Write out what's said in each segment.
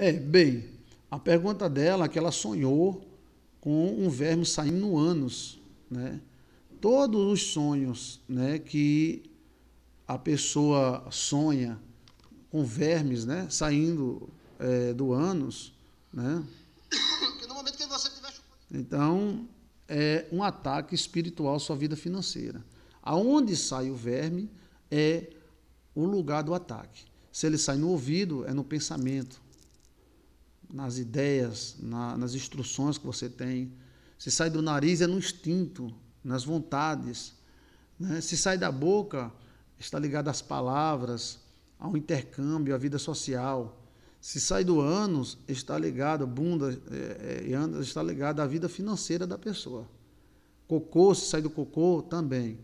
É, bem, a pergunta dela é que ela sonhou com um verme saindo no ânus, né? Todos os sonhos, né, que a pessoa sonha com vermes, né, saindo é, do ânus, né? Então, é um ataque espiritual à sua vida financeira. Aonde sai o verme é o lugar do ataque. Se ele sai no ouvido, é no pensamento nas ideias, na, nas instruções que você tem. Se sai do nariz é no instinto, nas vontades. Né? Se sai da boca, está ligado às palavras, ao intercâmbio, à vida social. Se sai do ânus, está ligado, bunda é, é, e é, ânus, é, está ligado à vida financeira da pessoa. Cocô, se sai do cocô, também.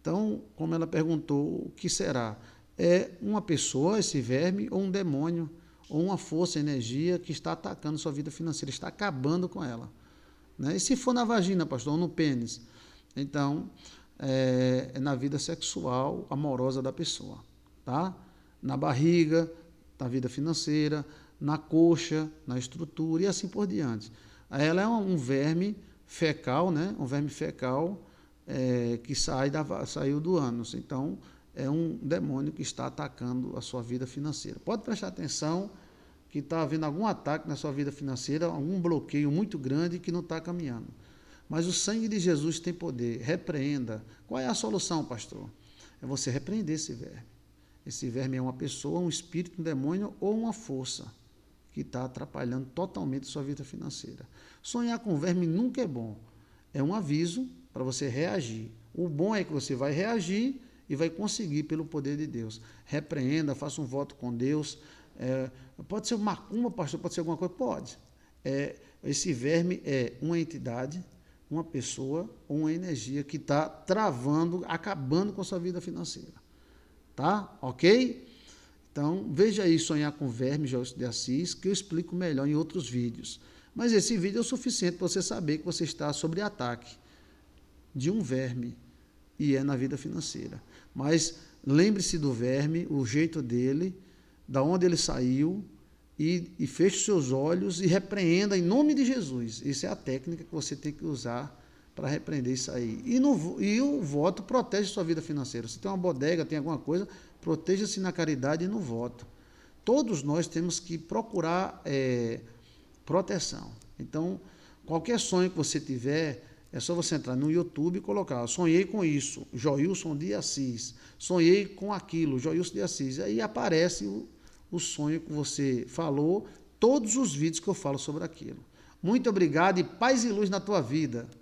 Então, como ela perguntou, o que será? É uma pessoa, esse verme, ou um demônio? ou uma força, energia que está atacando sua vida financeira, está acabando com ela. Né? E se for na vagina, pastor, ou no pênis? Então, é, é na vida sexual, amorosa da pessoa, tá? Na barriga, na vida financeira, na coxa, na estrutura e assim por diante. Ela é um verme fecal, né? Um verme fecal é, que sai da, saiu do ânus. Então, é um demônio que está atacando a sua vida financeira. Pode prestar atenção que está havendo algum ataque na sua vida financeira, algum bloqueio muito grande que não está caminhando. Mas o sangue de Jesus tem poder, repreenda. Qual é a solução, pastor? É você repreender esse verme. Esse verme é uma pessoa, um espírito, um demônio ou uma força que está atrapalhando totalmente sua vida financeira. Sonhar com verme nunca é bom. É um aviso para você reagir. O bom é que você vai reagir e vai conseguir pelo poder de Deus. Repreenda, faça um voto com Deus. É, pode ser uma uma pastor, pode ser alguma coisa? Pode. É, esse verme é uma entidade, uma pessoa ou uma energia que está travando, acabando com a sua vida financeira. Tá? Ok? Então, veja aí Sonhar com Verme, Jorge de Assis, que eu explico melhor em outros vídeos. Mas esse vídeo é o suficiente para você saber que você está sobre ataque de um verme e é na vida financeira. Mas lembre-se do verme, o jeito dele, da onde ele saiu, e, e feche seus olhos e repreenda em nome de Jesus. Isso é a técnica que você tem que usar para repreender isso aí. E, no, e o voto protege sua vida financeira. Se tem uma bodega, tem alguma coisa, proteja-se na caridade e no voto. Todos nós temos que procurar é, proteção. Então, qualquer sonho que você tiver, é só você entrar no YouTube e colocar sonhei com isso, Joilson de Assis, sonhei com aquilo, Joilson de Assis. Aí aparece o, o sonho que você falou, todos os vídeos que eu falo sobre aquilo. Muito obrigado e paz e luz na tua vida.